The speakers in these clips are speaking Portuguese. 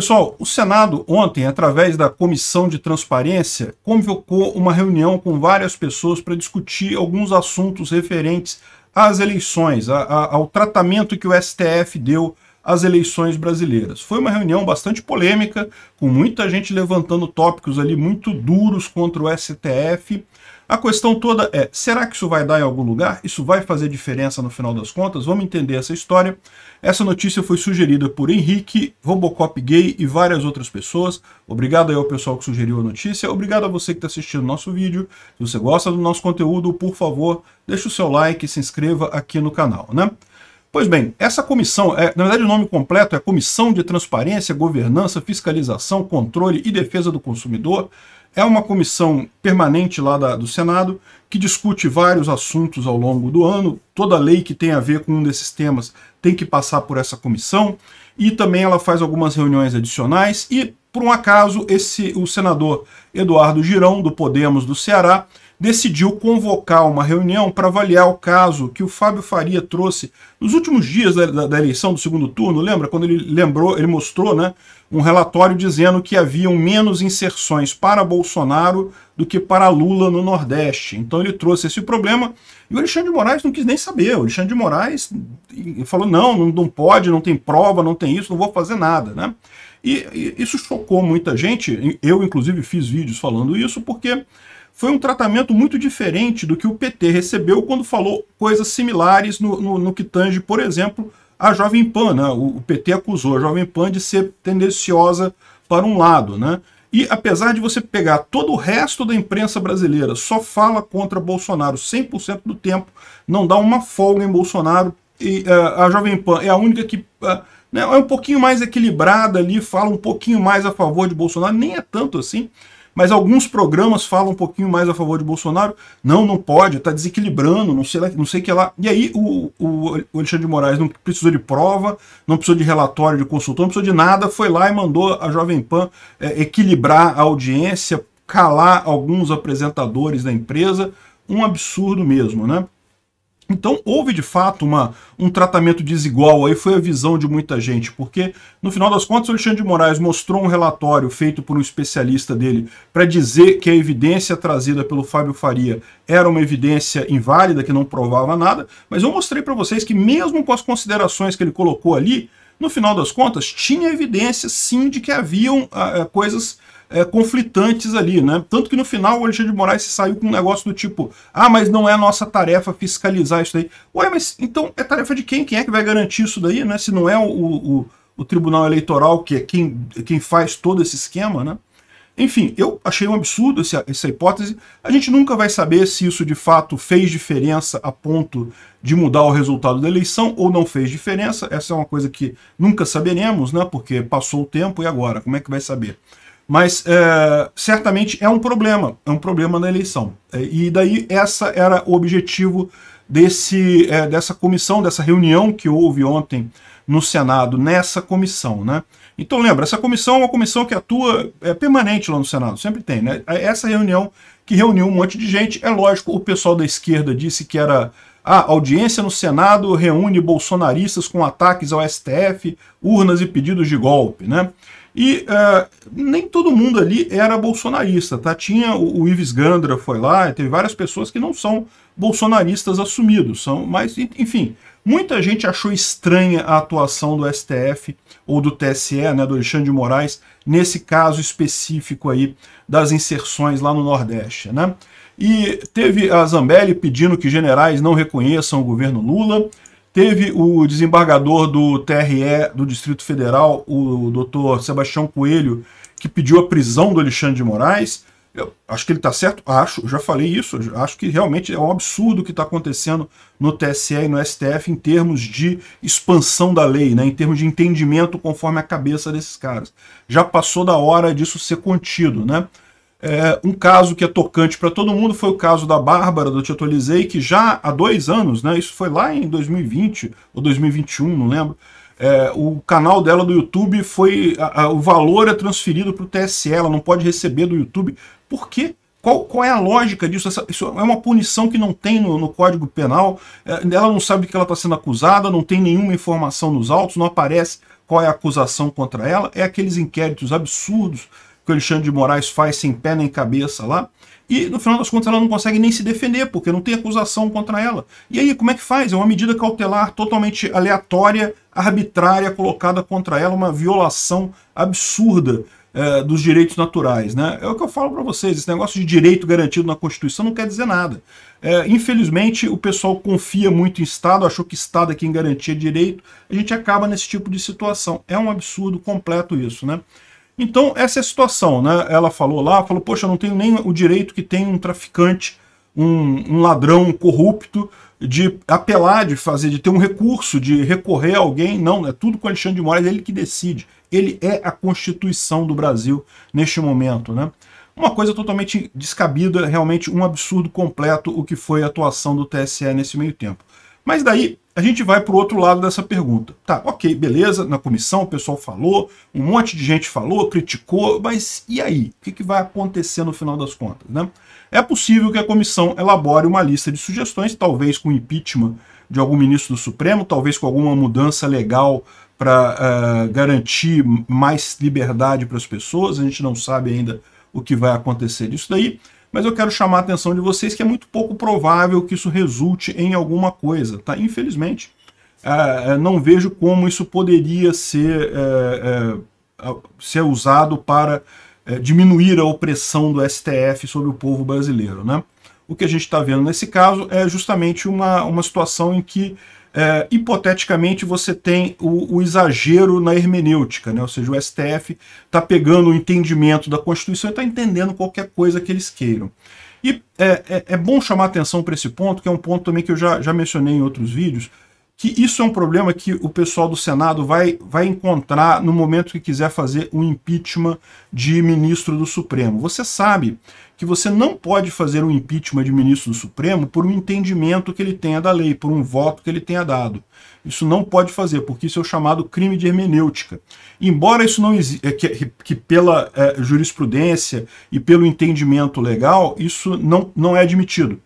Pessoal, o Senado ontem, através da Comissão de Transparência, convocou uma reunião com várias pessoas para discutir alguns assuntos referentes às eleições, a, a, ao tratamento que o STF deu as eleições brasileiras. Foi uma reunião bastante polêmica, com muita gente levantando tópicos ali muito duros contra o STF. A questão toda é, será que isso vai dar em algum lugar? Isso vai fazer diferença no final das contas? Vamos entender essa história. Essa notícia foi sugerida por Henrique, Robocop Gay e várias outras pessoas. Obrigado aí ao pessoal que sugeriu a notícia. Obrigado a você que está assistindo o nosso vídeo. Se você gosta do nosso conteúdo, por favor, deixe o seu like e se inscreva aqui no canal, né? Pois bem, essa comissão, é, na verdade o nome completo é Comissão de Transparência, Governança, Fiscalização, Controle e Defesa do Consumidor. É uma comissão permanente lá da, do Senado que discute vários assuntos ao longo do ano. Toda lei que tem a ver com um desses temas tem que passar por essa comissão. E também ela faz algumas reuniões adicionais. E, por um acaso, esse o senador Eduardo Girão, do Podemos do Ceará, decidiu convocar uma reunião para avaliar o caso que o Fábio Faria trouxe nos últimos dias da, da, da, eleição do segundo turno, lembra? Quando ele lembrou, ele mostrou né, um relatório dizendo que haviam menos inserções para Bolsonaro do que para Lula no Nordeste. Então ele trouxe esse problema e o Alexandre de Moraes não quis nem saber. O Alexandre de Moraes falou: não, não, não pode, não tem prova, não tem isso, não vou fazer nada. Né? E, e isso chocou muita gente. Eu, inclusive, fiz vídeos falando isso, porque foi um tratamento muito diferente do que o PT recebeu quando falou coisas similares no, no, no que tange, por exemplo, a Jovem Pan. Né? O, o PT acusou a Jovem Pan de ser tendenciosa para um lado. Né? E apesar de você pegar todo o resto da imprensa brasileira, só fala contra Bolsonaro 100% do tempo, não dá uma folga em Bolsonaro, e uh, a Jovem Pan é a única que uh, né, é um pouquinho mais equilibrada ali, fala um pouquinho mais a favor de Bolsonaro, nem é tanto assim mas alguns programas falam um pouquinho mais a favor de Bolsonaro. Não, não pode, está desequilibrando, não sei, não sei que lá. E aí o, o, o, Alexandre de Moraes não precisou de prova, não precisou de relatório de consultor, não precisou de nada, foi lá e mandou a Jovem Pan é, equilibrar a audiência, calar alguns apresentadores da empresa. Um absurdo mesmo, né? Então houve de fato uma, um tratamento desigual, aí foi a visão de muita gente, porque no final das contas o Alexandre de Moraes mostrou um relatório feito por um especialista dele para dizer que a evidência trazida pelo Fábio Faria era uma evidência inválida, que não provava nada, mas eu mostrei para vocês que mesmo com as considerações que ele colocou ali, no final das contas tinha evidência sim de que haviam ah, eh, coisas é, conflitantes ali, né? Tanto que no final o Alexandre de Moraes saiu com um negócio do tipo: ah, mas não é nossa tarefa fiscalizar isso daí. Ué, mas então é tarefa de quem? Quem é que vai garantir isso daí, né? Se não é o, o, o Tribunal Eleitoral, que é quem, quem faz todo esse esquema, né? Enfim, eu achei um absurdo essa, essa hipótese. A gente nunca vai saber se isso de fato fez diferença a ponto de mudar o resultado da eleição ou não fez diferença. Essa é uma coisa que nunca saberemos, né? Porque passou o tempo e agora? Como é que vai saber? Mas é, certamente é um problema, é um problema na eleição. É, e daí essa era o objetivo desse, é, dessa comissão, dessa reunião que houve ontem no Senado, nessa comissão. Né? Então lembra, essa comissão é uma comissão que atua é, permanente lá no Senado, sempre tem. Né? É essa reunião que reuniu um monte de gente, é lógico, o pessoal da esquerda disse que era a ah, audiência no Senado reúne bolsonaristas com ataques ao STF, urnas e pedidos de golpe. Né? E uh, nem todo mundo ali era bolsonarista, tá? Tinha o, o Ives Gandra foi lá, teve várias pessoas que não são bolsonaristas assumidos, são, mas enfim, muita gente achou estranha a atuação do STF ou do TSE, né, do Alexandre de Moraes, nesse caso específico aí das inserções lá no Nordeste, né? E teve a Zambelli pedindo que generais não reconheçam o governo Lula, Teve o desembargador do TRE do Distrito Federal, o doutor Sebastião Coelho, que pediu a prisão do Alexandre de Moraes. Eu acho que ele está certo? Acho, já falei isso. Acho que realmente é um absurdo o que está acontecendo no TSE e no STF em termos de expansão da lei, né? em termos de entendimento conforme a cabeça desses caras. Já passou da hora disso ser contido. Né? É, um caso que é tocante para todo mundo foi o caso da Bárbara, do Te Atualizei, que já há dois anos, né, isso foi lá em 2020 ou 2021, não lembro, é, o canal dela do YouTube foi. A, a, o valor é transferido para o TSE, ela não pode receber do YouTube. Por quê? Qual, qual é a lógica disso? Essa, isso é uma punição que não tem no, no Código Penal. É, ela não sabe que ela está sendo acusada, não tem nenhuma informação nos autos, não aparece qual é a acusação contra ela. É aqueles inquéritos absurdos que o Alexandre de Moraes faz sem pé nem cabeça lá. E no final das contas ela não consegue nem se defender, porque não tem acusação contra ela. E aí, como é que faz? É uma medida cautelar totalmente aleatória, arbitrária, colocada contra ela, uma violação absurda é, dos direitos naturais. Né? É o que eu falo para vocês, esse negócio de direito garantido na Constituição não quer dizer nada. É, infelizmente, o pessoal confia muito em Estado, achou que Estado é quem garantia direito, a gente acaba nesse tipo de situação. É um absurdo completo isso, né? Então, essa é a situação, né? Ela falou lá, falou, poxa, eu não tenho nem o direito que tem um traficante, um, um ladrão corrupto, de apelar, de fazer, de ter um recurso, de recorrer a alguém. Não, é tudo com Alexandre de Moraes, ele que decide. Ele é a Constituição do Brasil neste momento, né? Uma coisa totalmente descabida, realmente um absurdo completo o que foi a atuação do TSE nesse meio tempo. Mas daí, a gente vai para o outro lado dessa pergunta. Tá, ok, beleza, na comissão o pessoal falou, um monte de gente falou, criticou, mas e aí? O que, que vai acontecer no final das contas? Né? É possível que a comissão elabore uma lista de sugestões, talvez com impeachment de algum ministro do Supremo, talvez com alguma mudança legal para uh, eh, garantir mais liberdade para as pessoas, a gente não sabe ainda o que vai acontecer disso daí, mas eu quero chamar a atenção de vocês que é muito pouco provável que isso resulte em alguma coisa, tá? Infelizmente, é, é, não vejo como isso poderia ser, é, ser usado para diminuir a opressão do STF sobre o povo brasileiro, né? O que a gente está vendo nesse caso é justamente uma, uma situação em que é, hipoteticamente você tem o, o, exagero na hermenêutica, né? ou seja, o STF está pegando o entendimento da Constituição e está entendendo qualquer coisa que eles queiram. E é, é, é bom chamar atenção para esse ponto, que é um ponto também que eu já, já mencionei em outros vídeos, que isso é um problema que o pessoal do Senado vai, vai encontrar no momento que quiser fazer um impeachment de ministro do Supremo. Você sabe que você não pode fazer um impeachment de ministro do Supremo por um entendimento que ele tenha da lei, por um voto que ele tenha dado. Isso não pode fazer, porque isso é o chamado crime de hermenêutica. Embora isso não exista, é que, que, pela é, jurisprudência e pelo entendimento legal, isso não, não é admitido.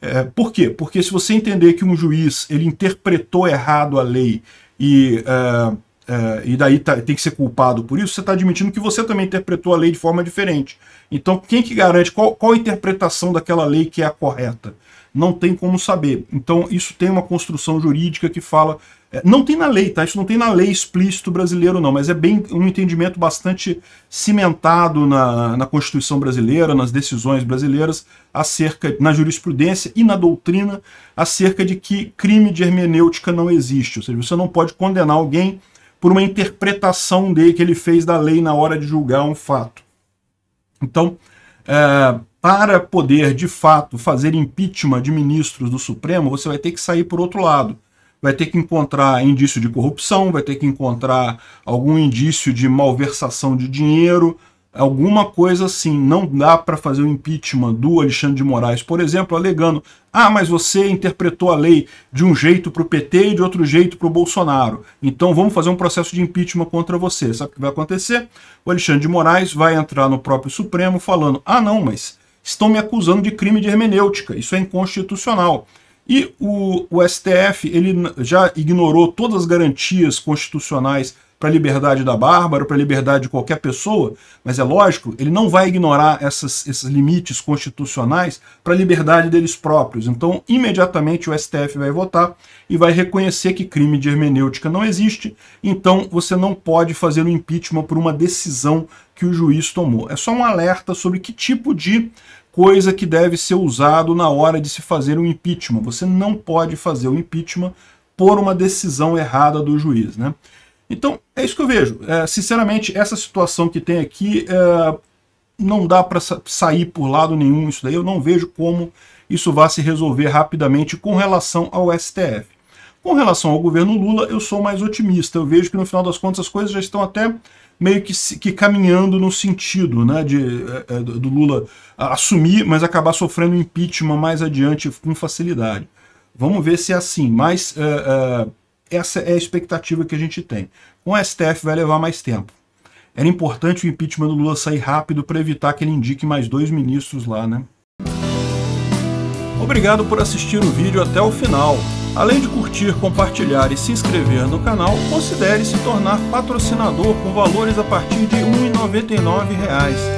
É, por quê? Porque se você entender que um juiz ele interpretou errado a lei e, é, é, e daí tá, tem que ser culpado por isso, você está admitindo que você também interpretou a lei de forma diferente. Então, quem que garante qual, qual a interpretação daquela lei que é a correta? Não tem como saber. Então, isso tem uma construção jurídica que fala é, não tem na lei, tá? Isso não tem na lei explícito brasileiro, não, mas é bem um entendimento bastante cimentado na, na Constituição brasileira, nas decisões brasileiras, acerca, na jurisprudência e na doutrina, acerca de que crime de hermenêutica não existe. Ou seja, você não pode condenar alguém por uma interpretação dele que ele fez da lei na hora de julgar um fato. Então, é, para poder, de fato, fazer impeachment de ministros do Supremo, você vai ter que sair por outro lado vai ter que encontrar indício de corrupção, vai ter que encontrar algum indício de malversação de dinheiro, alguma coisa assim. Não dá para fazer o impeachment do Alexandre de Moraes, por exemplo, alegando: ah, mas você interpretou a lei de um jeito para o PT e de outro jeito para o Bolsonaro. Então vamos fazer um processo de impeachment contra você. Sabe o que vai acontecer? O Alexandre de Moraes vai entrar no próprio Supremo falando: ah, não, mas estão me acusando de crime de hermenêutica, isso é inconstitucional. E o, o STF ele já ignorou todas as garantias constitucionais para a liberdade da Bárbara, para a liberdade de qualquer pessoa, mas é lógico, ele não vai ignorar essas, esses limites constitucionais para a liberdade deles próprios. Então, imediatamente o STF vai votar e vai reconhecer que crime de hermenêutica não existe, então você não pode fazer o impeachment por uma decisão que o juiz tomou. É só um alerta sobre que tipo de coisa que deve ser usado na hora de se fazer um impeachment. Você não pode fazer o impeachment por uma decisão errada do juiz, né? Então, é isso que eu vejo. É, sinceramente, essa situação que tem aqui, é, não dá para sair por lado nenhum isso daí. Eu não vejo como isso vá se resolver rapidamente com relação ao STF. Com relação ao governo Lula, eu sou mais otimista. Eu vejo que no final das contas as coisas já estão até meio que, que caminhando no sentido né, de, é, é, do Lula assumir, mas acabar sofrendo impeachment mais adiante com facilidade. Vamos ver se é assim. Mas é, essa é a expectativa que a gente tem. Com o STF vai levar mais tempo. Era importante o impeachment do Lula sair rápido para evitar que ele indique mais dois ministros lá, né? Obrigado por assistir o vídeo até o final. Além de curtir, compartilhar e se inscrever no canal, considere se tornar patrocinador com valores a partir de R$ 1,99